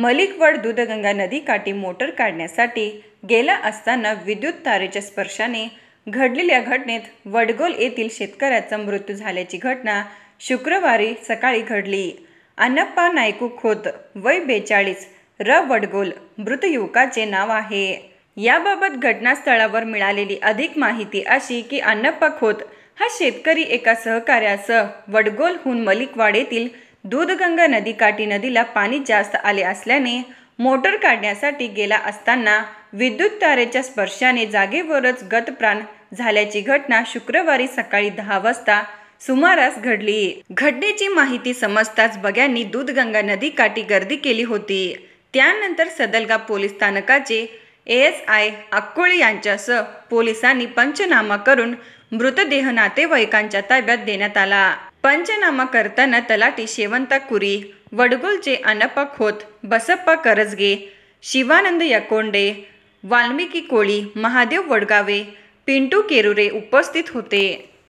मलिकवड दूधगंगा नदीकाठी मोटर काढण्यासाठी गेला असताना विद्युत तारेच्या स्पर्शाने घडलेल्या घटनेत वडगोल येथील शेतकऱ्याचा मृत्यू झाल्याची घटना शुक्रवारी सकाळी घडली अनप्पा नायकू खोत वय बेचाळीस र वडगोल मृत युवकाचे नाव आहे याबाबत घटनास्थळावर मिळालेली अधिक माहिती अशी की अन्नप्पा खोत हा शेतकरी एका सहकार्यासह वडगोलहून मलिकवाड येथील दूधगंगा नदीकाठी नदीला पाणी जास्त आले असल्याने मोटर काढण्यासाठी गेला असताना विद्युत तारेच्या स्पर्शाने जागेवरच गतप्राण झाल्याची घटना शुक्रवारी सकाळी दहा वाजता सुमारास घडली घटनेची माहिती समजताच बग्यांनी दूधगंगा नदीकाठी गर्दी केली होती त्यानंतर सदलगा पोलीस स्थानकाचे एस आय अक्कोळी यांच्यासह पोलिसांनी पंचनामा करून मृतदेह नातेवाईकांच्या ताब्यात देण्यात आला पंचनामा करताना तलाटी शेवंता कुरी वडगुलचे अनप्पा खोत बसप्पा करजगे शिवानंद यकोंडे वाल्मिकी कोळी महादेव वडगावे पिंटू केरुरे उपस्थित होते